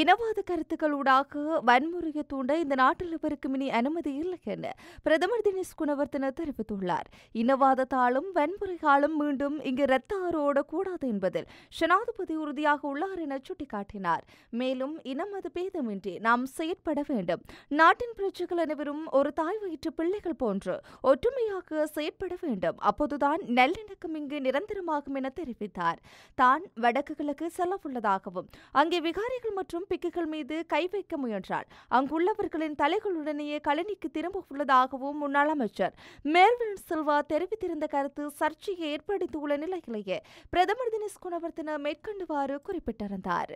இனவாத கருத்துக்களூடாக வன்முறையை தூண்ட இந்த நாட்டில் பெருக்கும் இனி அனுமதி இல்லை என பிரதமர் தினேஷ் குணவர்த்தன தெரிவித்துள்ளார் இனவாதத்தாலும் வன்முறையாலும் மீண்டும் இங்கு இரத்த ஆறோட கூடாது என்பதில் ஷனாதிபதி உறுதியாக உள்ளார் என சுட்டிக்காட்டினார் மேலும் இனமது பேதமின்றி நாம் செயற்பட வேண்டும் நாட்டின் பிரச்சுகள் அனைவரும் ஒரு தாய் வயிற்று பிள்ளைகள் போன்று ஒற்றுமையாக செயற்பட வேண்டும் அப்போதுதான் நல்லிணக்கம் இங்கு நிரந்தரமாகும் என தெரிவித்தார் தான் வடக்கு கிழக்கு செல்லவுள்ளதாகவும் அங்கே விகாரிகள் மற்றும் பிக்குகள் மீது கை வைக்க முயன்றார் அங்குள்ளவர்களின் தலைகளுடனேயே கழனிக்கு திரும்ப உள்ளதாகவும் முன்னாள் அமைச்சர் மேர்வின் செல்வா தெரிவித்திருந்த கருத்து சர்ச்சையை ஏற்படுத்தியுள்ள நிலையிலேயே பிரதமர் தினேஷ் குணவர்த்தன மேற்கொண்டுவாறு குறிப்பிட்டிருந்தார்